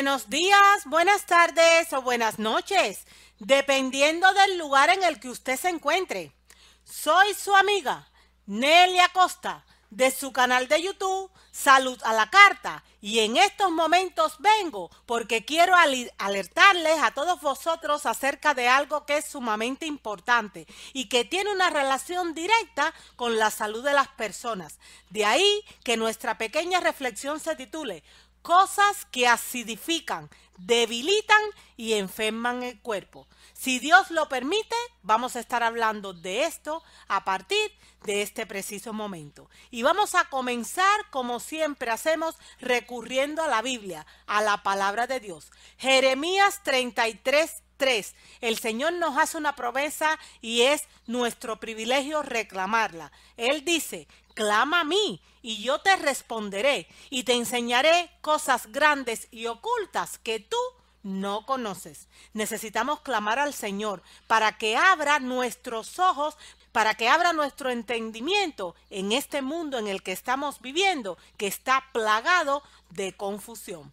buenos días, buenas tardes o buenas noches, dependiendo del lugar en el que usted se encuentre. Soy su amiga Nelia Costa de su canal de YouTube Salud a la Carta y en estos momentos vengo porque quiero alertarles a todos vosotros acerca de algo que es sumamente importante y que tiene una relación directa con la salud de las personas. De ahí que nuestra pequeña reflexión se titule cosas que acidifican, debilitan y enferman el cuerpo. Si Dios lo permite, vamos a estar hablando de esto a partir de este preciso momento. Y vamos a comenzar, como siempre hacemos, recurriendo a la Biblia, a la palabra de Dios. Jeremías 33, 3. el Señor nos hace una promesa y es nuestro privilegio reclamarla. Él dice, clama a mí y yo te responderé y te enseñaré cosas grandes y ocultas que tú no conoces. Necesitamos clamar al Señor para que abra nuestros ojos, para que abra nuestro entendimiento en este mundo en el que estamos viviendo, que está plagado de confusión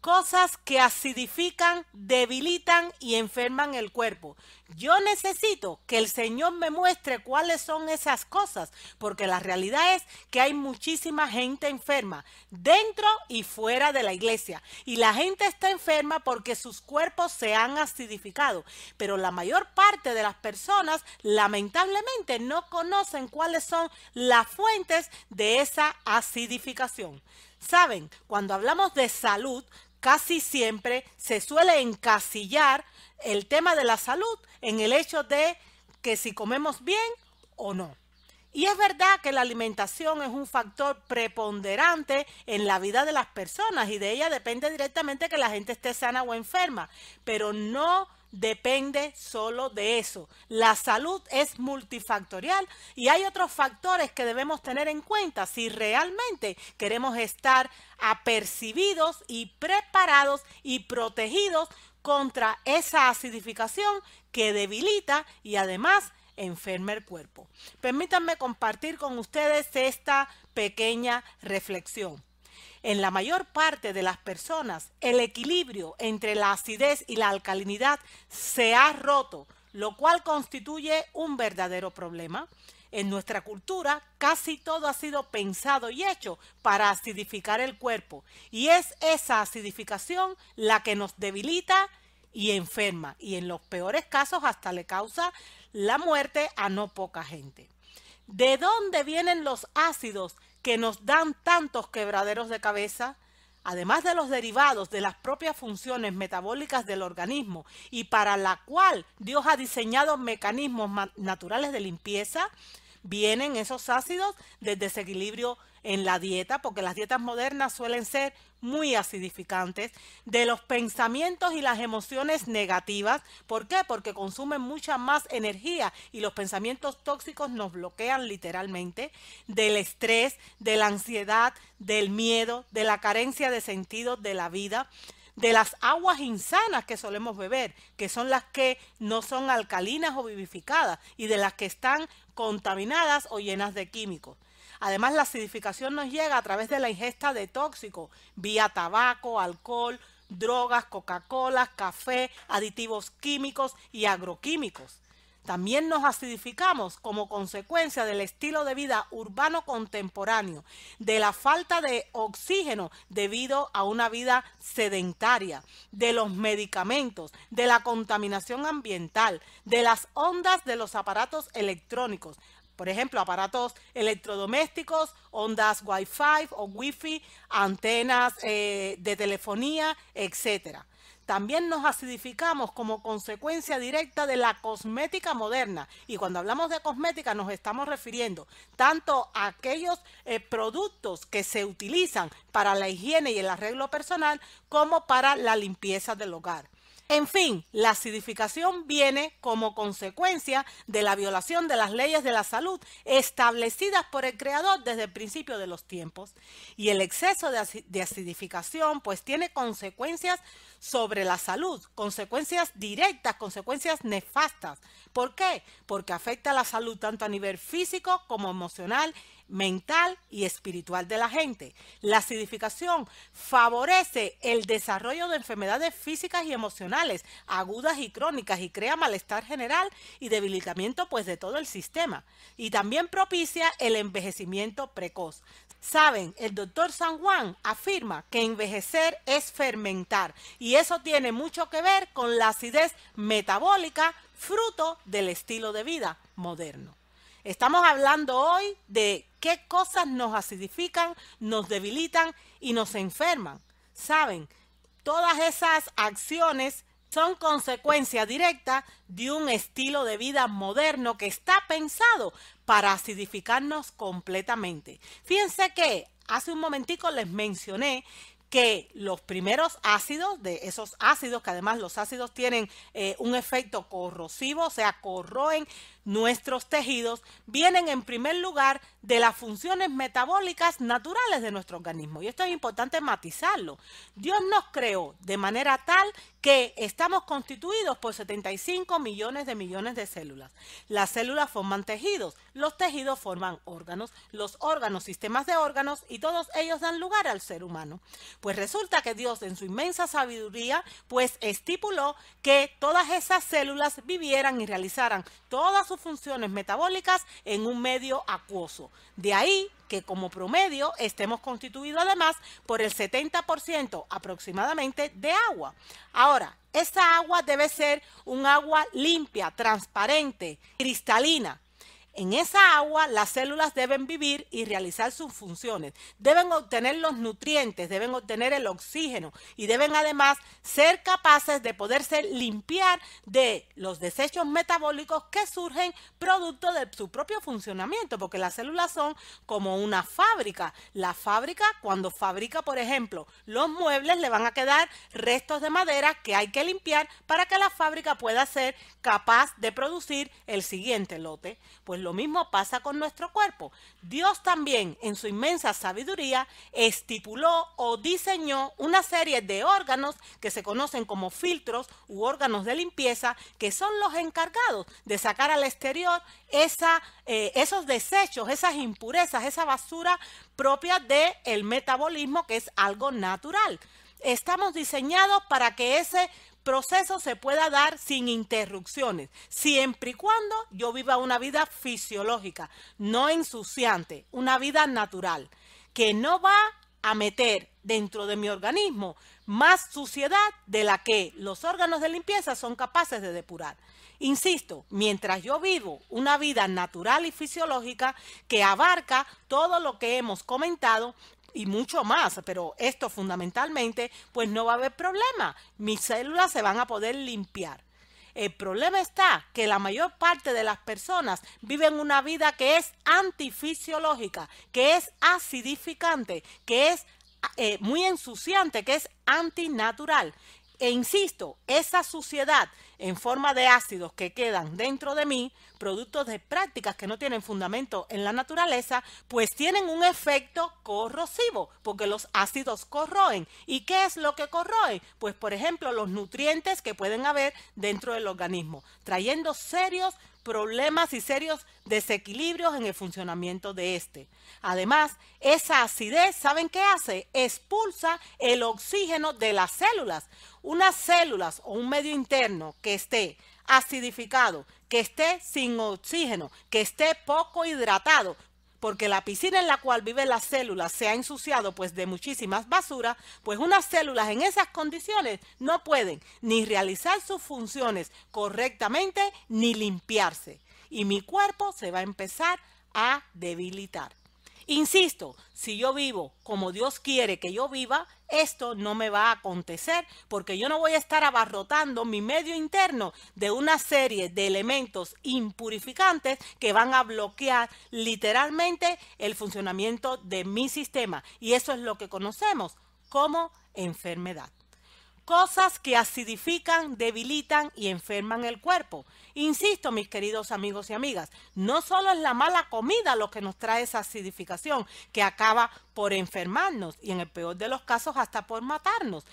cosas que acidifican, debilitan y enferman el cuerpo. Yo necesito que el Señor me muestre cuáles son esas cosas, porque la realidad es que hay muchísima gente enferma dentro y fuera de la iglesia. Y la gente está enferma porque sus cuerpos se han acidificado. Pero la mayor parte de las personas lamentablemente no conocen cuáles son las fuentes de esa acidificación. Saben, cuando hablamos de salud, casi siempre se suele encasillar el tema de la salud en el hecho de que si comemos bien o no. Y es verdad que la alimentación es un factor preponderante en la vida de las personas y de ella depende directamente que la gente esté sana o enferma, pero no depende solo de eso. La salud es multifactorial y hay otros factores que debemos tener en cuenta si realmente queremos estar apercibidos y preparados y protegidos contra esa acidificación que debilita y además enferma el cuerpo. Permítanme compartir con ustedes esta pequeña reflexión. En la mayor parte de las personas, el equilibrio entre la acidez y la alcalinidad se ha roto, lo cual constituye un verdadero problema. En nuestra cultura casi todo ha sido pensado y hecho para acidificar el cuerpo y es esa acidificación la que nos debilita y enferma y en los peores casos hasta le causa la muerte a no poca gente. ¿De dónde vienen los ácidos que nos dan tantos quebraderos de cabeza, además de los derivados de las propias funciones metabólicas del organismo y para la cual Dios ha diseñado mecanismos naturales de limpieza, vienen esos ácidos del desequilibrio en la dieta, porque las dietas modernas suelen ser muy acidificantes, de los pensamientos y las emociones negativas. ¿Por qué? Porque consumen mucha más energía y los pensamientos tóxicos nos bloquean literalmente del estrés, de la ansiedad, del miedo, de la carencia de sentido de la vida de las aguas insanas que solemos beber, que son las que no son alcalinas o vivificadas y de las que están contaminadas o llenas de químicos. Además, la acidificación nos llega a través de la ingesta de tóxicos, vía tabaco, alcohol, drogas, Coca-Cola, café, aditivos químicos y agroquímicos. También nos acidificamos como consecuencia del estilo de vida urbano contemporáneo, de la falta de oxígeno debido a una vida sedentaria, de los medicamentos, de la contaminación ambiental, de las ondas de los aparatos electrónicos, por ejemplo, aparatos electrodomésticos, ondas Wi-Fi o wi antenas eh, de telefonía, etcétera. También nos acidificamos como consecuencia directa de la cosmética moderna. Y cuando hablamos de cosmética nos estamos refiriendo tanto a aquellos eh, productos que se utilizan para la higiene y el arreglo personal como para la limpieza del hogar. En fin, la acidificación viene como consecuencia de la violación de las leyes de la salud establecidas por el Creador desde el principio de los tiempos. Y el exceso de acidificación pues tiene consecuencias sobre la salud, consecuencias directas, consecuencias nefastas. ¿Por qué? Porque afecta a la salud tanto a nivel físico como emocional mental y espiritual de la gente. La acidificación favorece el desarrollo de enfermedades físicas y emocionales agudas y crónicas y crea malestar general y debilitamiento pues de todo el sistema y también propicia el envejecimiento precoz. Saben, el doctor San Juan afirma que envejecer es fermentar y eso tiene mucho que ver con la acidez metabólica fruto del estilo de vida moderno. Estamos hablando hoy de qué cosas nos acidifican, nos debilitan y nos enferman. Saben, todas esas acciones son consecuencia directa de un estilo de vida moderno que está pensado para acidificarnos completamente. Fíjense que hace un momentico les mencioné que los primeros ácidos, de esos ácidos, que además los ácidos tienen eh, un efecto corrosivo, o sea, corroen nuestros tejidos vienen en primer lugar de las funciones metabólicas naturales de nuestro organismo. Y esto es importante matizarlo. Dios nos creó de manera tal que estamos constituidos por 75 millones de millones de células. Las células forman tejidos, los tejidos forman órganos, los órganos sistemas de órganos y todos ellos dan lugar al ser humano. Pues resulta que Dios en su inmensa sabiduría pues estipuló que todas esas células vivieran y realizaran todas sus funciones metabólicas en un medio acuoso. De ahí que como promedio estemos constituidos además por el 70% aproximadamente de agua. Ahora, esa agua debe ser un agua limpia, transparente, cristalina, en esa agua las células deben vivir y realizar sus funciones. Deben obtener los nutrientes, deben obtener el oxígeno y deben además ser capaces de poderse limpiar de los desechos metabólicos que surgen producto de su propio funcionamiento, porque las células son como una fábrica. La fábrica cuando fabrica, por ejemplo, los muebles le van a quedar restos de madera que hay que limpiar para que la fábrica pueda ser capaz de producir el siguiente lote. Pues pues lo mismo pasa con nuestro cuerpo. Dios también, en su inmensa sabiduría, estipuló o diseñó una serie de órganos que se conocen como filtros u órganos de limpieza, que son los encargados de sacar al exterior eh, esos desechos, esas impurezas, esa basura propia del metabolismo, que es algo natural. Estamos diseñados para que ese proceso se pueda dar sin interrupciones, siempre y cuando yo viva una vida fisiológica, no ensuciante, una vida natural, que no va a meter dentro de mi organismo más suciedad de la que los órganos de limpieza son capaces de depurar. Insisto, mientras yo vivo una vida natural y fisiológica que abarca todo lo que hemos comentado, y mucho más, pero esto fundamentalmente, pues no va a haber problema. Mis células se van a poder limpiar. El problema está que la mayor parte de las personas viven una vida que es antifisiológica, que es acidificante, que es eh, muy ensuciante, que es antinatural. E insisto, esa suciedad en forma de ácidos que quedan dentro de mí, productos de prácticas que no tienen fundamento en la naturaleza, pues tienen un efecto corrosivo, porque los ácidos corroen. ¿Y qué es lo que corroen? Pues, por ejemplo, los nutrientes que pueden haber dentro del organismo, trayendo serios problemas y serios desequilibrios en el funcionamiento de este. Además, esa acidez, ¿saben qué hace? Expulsa el oxígeno de las células. Unas células o un medio interno que esté acidificado, que esté sin oxígeno, que esté poco hidratado, porque la piscina en la cual viven las células se ha ensuciado pues de muchísimas basuras, pues unas células en esas condiciones no pueden ni realizar sus funciones correctamente ni limpiarse. Y mi cuerpo se va a empezar a debilitar. Insisto, si yo vivo como Dios quiere que yo viva, esto no me va a acontecer porque yo no voy a estar abarrotando mi medio interno de una serie de elementos impurificantes que van a bloquear literalmente el funcionamiento de mi sistema. Y eso es lo que conocemos como enfermedad cosas que acidifican, debilitan y enferman el cuerpo. Insisto, mis queridos amigos y amigas, no solo es la mala comida lo que nos trae esa acidificación, que acaba por enfermarnos y en el peor de los casos hasta por matarnos.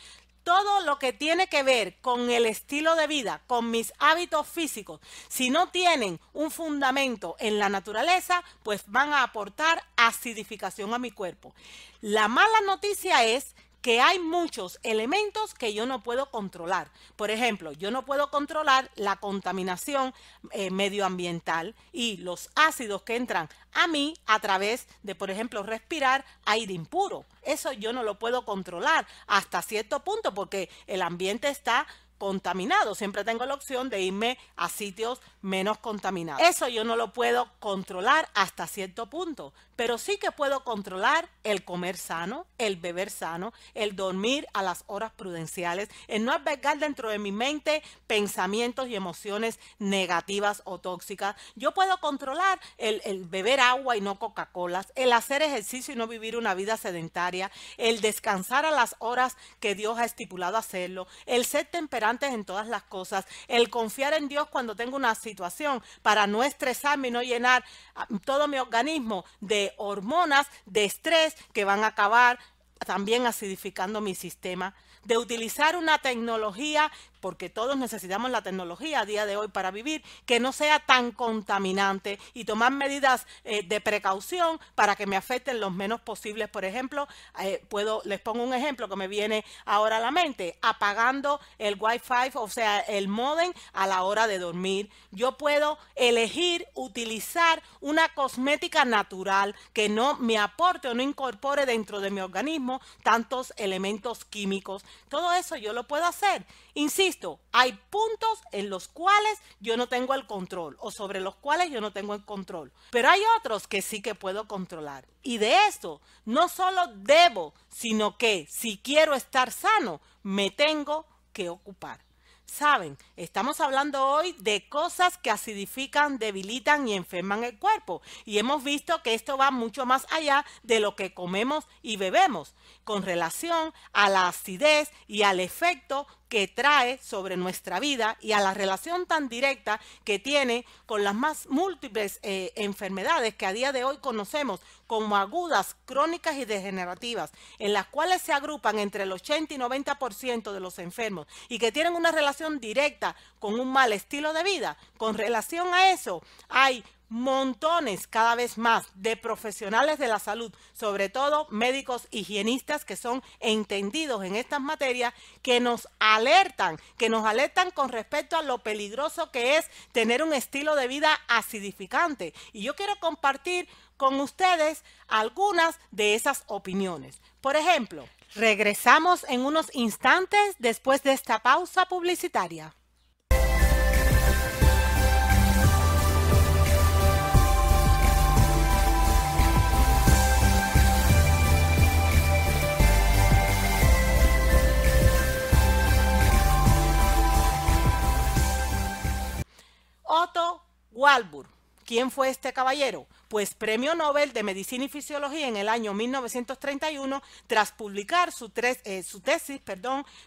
Todo lo que tiene que ver con el estilo de vida, con mis hábitos físicos, si no tienen un fundamento en la naturaleza, pues van a aportar acidificación a mi cuerpo. La mala noticia es que hay muchos elementos que yo no puedo controlar. Por ejemplo, yo no puedo controlar la contaminación eh, medioambiental y los ácidos que entran a mí a través de, por ejemplo, respirar aire impuro. Eso yo no lo puedo controlar hasta cierto punto porque el ambiente está Contaminado. Siempre tengo la opción de irme a sitios menos contaminados. Eso yo no lo puedo controlar hasta cierto punto, pero sí que puedo controlar el comer sano, el beber sano, el dormir a las horas prudenciales, el no albergar dentro de mi mente pensamientos y emociones negativas o tóxicas. Yo puedo controlar el, beber agua y no Coca-Colas, el hacer ejercicio y no vivir una vida sedentaria, el descansar a las horas que Dios ha estipulado hacerlo, el ser temperado en todas las cosas, el confiar en Dios cuando tengo una situación para no estresarme y no llenar ah, todo mi organismo de hormonas, de estrés que van a acabar también acidificando mi sistema, de utilizar una tecnología porque todos necesitamos la tecnología a día de hoy para vivir, que no sea tan contaminante y tomar medidas eh, de precaución para que me afecten los menos posibles. Por ejemplo, eh, puedo, les pongo un ejemplo que me viene ahora a la mente, apagando el Wi-Fi, o sea, el modem a la hora de dormir. Yo puedo elegir utilizar una cosmética natural que no me aporte o no incorpore dentro de mi organismo tantos elementos químicos. Todo eso yo lo puedo hacer. Insisto, Listo, hay puntos en los cuales yo no tengo el control o sobre los cuales yo no tengo el control, pero hay otros que sí que puedo controlar. Y de esto no solo debo, sino que si quiero estar sano, me tengo que ocupar. Saben, estamos hablando hoy de cosas que acidifican, debilitan y enferman el cuerpo. Y hemos visto que esto va mucho más allá de lo que comemos y bebemos, con relación a la acidez y al efecto que trae sobre nuestra vida y a la relación tan directa que tiene con las más múltiples eh, enfermedades que a día de hoy conocemos como agudas, crónicas y degenerativas, en las cuales se agrupan entre el 80 y 90% de los enfermos y que tienen una relación directa con un mal estilo de vida. Con relación a eso, hay montones cada vez más de profesionales de la salud, sobre todo médicos higienistas que son entendidos en estas materias, que nos alertan, que nos alertan con respecto a lo peligroso que es tener un estilo de vida acidificante. Y yo quiero compartir con ustedes algunas de esas opiniones. Por ejemplo, regresamos en unos instantes después de esta pausa publicitaria. Otto Walbur, ¿Quién fue este caballero? Pues premio Nobel de Medicina y Fisiología en el año 1931 tras publicar su, eh, su tesis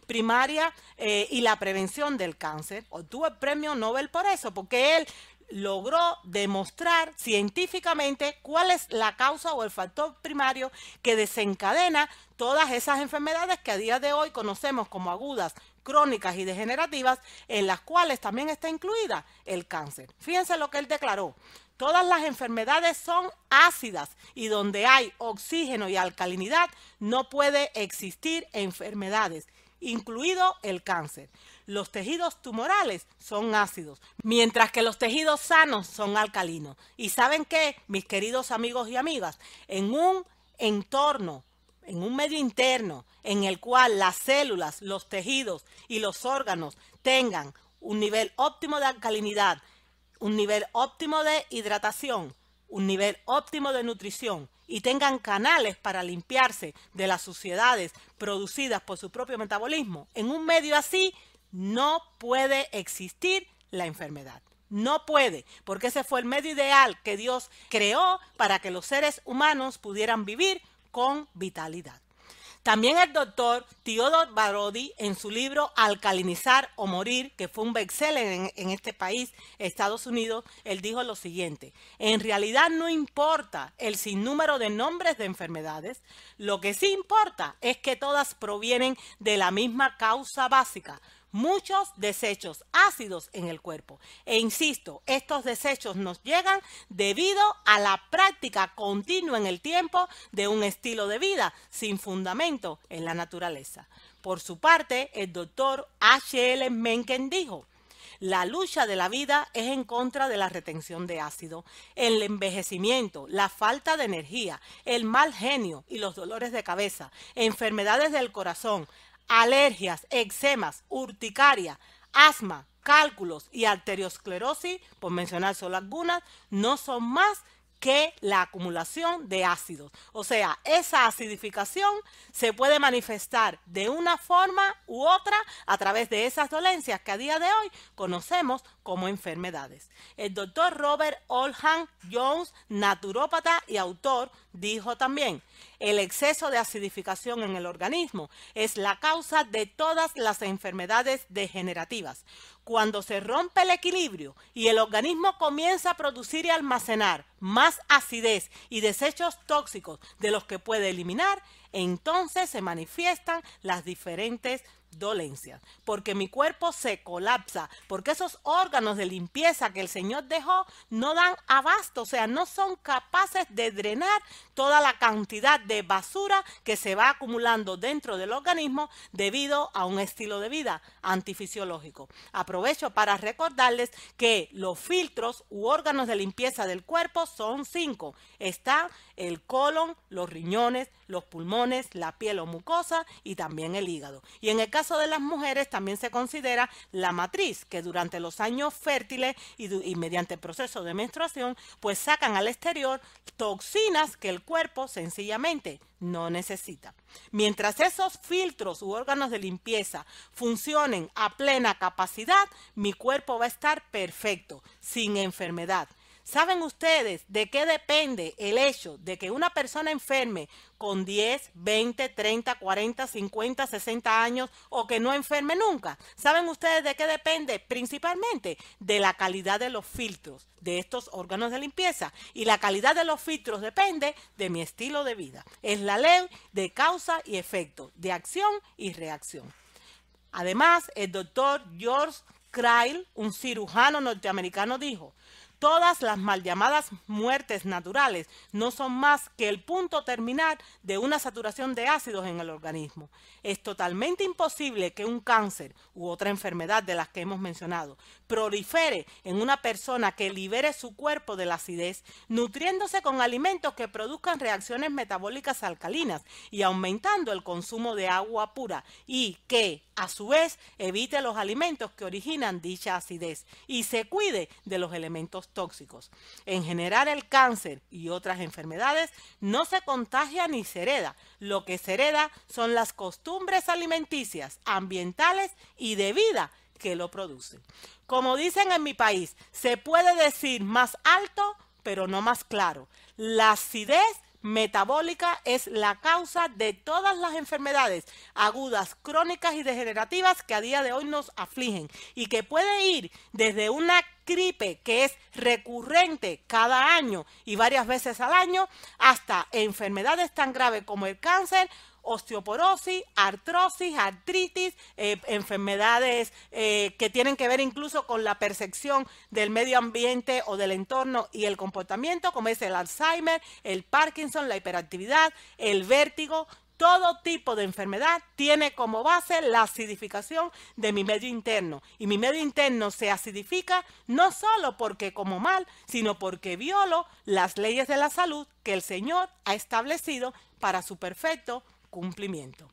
primaria eh, y la prevención del cáncer. Obtuvo el premio Nobel por eso, porque él logró demostrar científicamente cuál es la causa o el factor primario que desencadena todas esas enfermedades que a día de hoy conocemos como agudas, crónicas y degenerativas en las cuales también está incluida el cáncer. Fíjense lo que él declaró. Todas las enfermedades son ácidas y donde hay oxígeno y alcalinidad no puede existir enfermedades incluido el cáncer. Los tejidos tumorales son ácidos, mientras que los tejidos sanos son alcalinos. ¿Y saben qué, mis queridos amigos y amigas? En un entorno en un medio interno en el cual las células, los tejidos y los órganos tengan un nivel óptimo de alcalinidad, un nivel óptimo de hidratación, un nivel óptimo de nutrición y tengan canales para limpiarse de las suciedades producidas por su propio metabolismo, en un medio así no puede existir la enfermedad. No puede, porque ese fue el medio ideal que Dios creó para que los seres humanos pudieran vivir con vitalidad. También el doctor Theodore Barodi, en su libro Alcalinizar o Morir, que fue un excelente en, en este país, Estados Unidos, él dijo lo siguiente, en realidad no importa el sinnúmero de nombres de enfermedades, lo que sí importa es que todas provienen de la misma causa básica, muchos desechos ácidos en el cuerpo. E insisto, estos desechos nos llegan debido a la práctica continua en el tiempo de un estilo de vida sin fundamento en la naturaleza. Por su parte, el doctor L. Mencken dijo, la lucha de la vida es en contra de la retención de ácido, el envejecimiento, la falta de energía, el mal genio y los dolores de cabeza, enfermedades del corazón, alergias, eczemas, urticaria, asma, cálculos y arteriosclerosis, por mencionar solo algunas, no son más que la acumulación de ácidos. O sea, esa acidificación se puede manifestar de una forma u otra a través de esas dolencias que a día de hoy conocemos como enfermedades. El doctor Robert olham Jones, naturópata y autor Dijo también, el exceso de acidificación en el organismo es la causa de todas las enfermedades degenerativas. Cuando se rompe el equilibrio y el organismo comienza a producir y almacenar más acidez y desechos tóxicos de los que puede eliminar, entonces se manifiestan las diferentes enfermedades Dolencia, porque mi cuerpo se colapsa, porque esos órganos de limpieza que el Señor dejó no dan abasto, o sea, no son capaces de drenar toda la cantidad de basura que se va acumulando dentro del organismo debido a un estilo de vida antifisiológico. Aprovecho para recordarles que los filtros u órganos de limpieza del cuerpo son cinco. Está el colon, los riñones, los pulmones, la piel o mucosa y también el hígado. Y en el caso de las mujeres también se considera la matriz, que durante los años fértiles y, y mediante el proceso de menstruación, pues sacan al exterior toxinas que el cuerpo sencillamente no necesita. Mientras esos filtros u órganos de limpieza funcionen a plena capacidad, mi cuerpo va a estar perfecto, sin enfermedad. ¿Saben ustedes de qué depende el hecho de que una persona enferme con 10, 20, 30, 40, 50, 60 años o que no enferme nunca? ¿Saben ustedes de qué depende? Principalmente de la calidad de los filtros de estos órganos de limpieza. Y la calidad de los filtros depende de mi estilo de vida. Es la ley de causa y efecto, de acción y reacción. Además, el doctor George Krail, un cirujano norteamericano, dijo, Todas las mal llamadas muertes naturales no son más que el punto terminal de una saturación de ácidos en el organismo. Es totalmente imposible que un cáncer u otra enfermedad de las que hemos mencionado prolifere en una persona que libere su cuerpo de la acidez, nutriéndose con alimentos que produzcan reacciones metabólicas alcalinas y aumentando el consumo de agua pura y que, a su vez, evite los alimentos que originan dicha acidez y se cuide de los elementos tóxicos. En general, el cáncer y otras enfermedades no se contagia ni se hereda. Lo que se hereda son las costumbres alimenticias, ambientales y de vida que lo produce. Como dicen en mi país, se puede decir más alto, pero no más claro. La acidez metabólica es la causa de todas las enfermedades agudas, crónicas y degenerativas que a día de hoy nos afligen y que puede ir desde una gripe que es recurrente cada año y varias veces al año hasta enfermedades tan graves como el cáncer osteoporosis, artrosis, artritis, eh, enfermedades eh, que tienen que ver incluso con la percepción del medio ambiente o del entorno y el comportamiento, como es el Alzheimer, el Parkinson, la hiperactividad, el vértigo, todo tipo de enfermedad tiene como base la acidificación de mi medio interno. Y mi medio interno se acidifica no solo porque como mal, sino porque violo las leyes de la salud que el Señor ha establecido para su perfecto cumplimiento.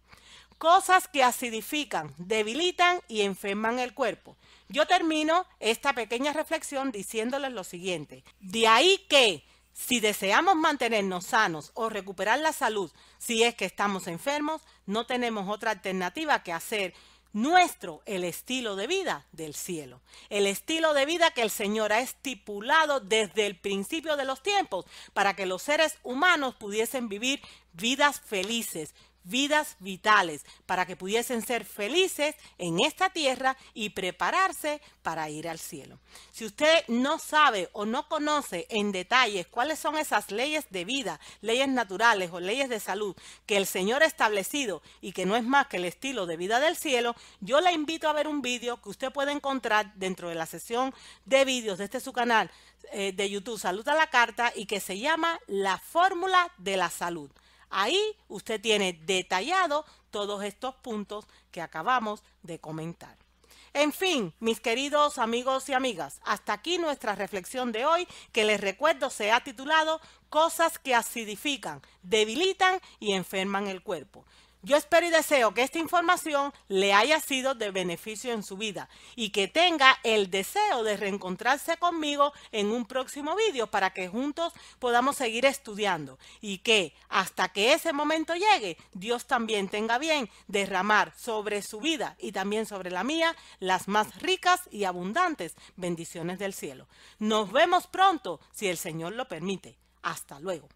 Cosas que acidifican, debilitan y enferman el cuerpo. Yo termino esta pequeña reflexión diciéndoles lo siguiente. De ahí que si deseamos mantenernos sanos o recuperar la salud si es que estamos enfermos, no tenemos otra alternativa que hacer nuestro el estilo de vida del cielo, el estilo de vida que el Señor ha estipulado desde el principio de los tiempos para que los seres humanos pudiesen vivir vidas felices, vidas vitales para que pudiesen ser felices en esta tierra y prepararse para ir al cielo. Si usted no sabe o no conoce en detalles cuáles son esas leyes de vida, leyes naturales o leyes de salud que el Señor ha establecido y que no es más que el estilo de vida del cielo, yo le invito a ver un vídeo que usted puede encontrar dentro de la sesión de vídeos de este su canal eh, de YouTube Salud a la Carta y que se llama La Fórmula de la Salud. Ahí usted tiene detallado todos estos puntos que acabamos de comentar. En fin, mis queridos amigos y amigas, hasta aquí nuestra reflexión de hoy, que les recuerdo se ha titulado Cosas que acidifican, debilitan y enferman el cuerpo. Yo espero y deseo que esta información le haya sido de beneficio en su vida y que tenga el deseo de reencontrarse conmigo en un próximo vídeo para que juntos podamos seguir estudiando y que hasta que ese momento llegue, Dios también tenga bien derramar sobre su vida y también sobre la mía las más ricas y abundantes bendiciones del cielo. Nos vemos pronto si el Señor lo permite. Hasta luego.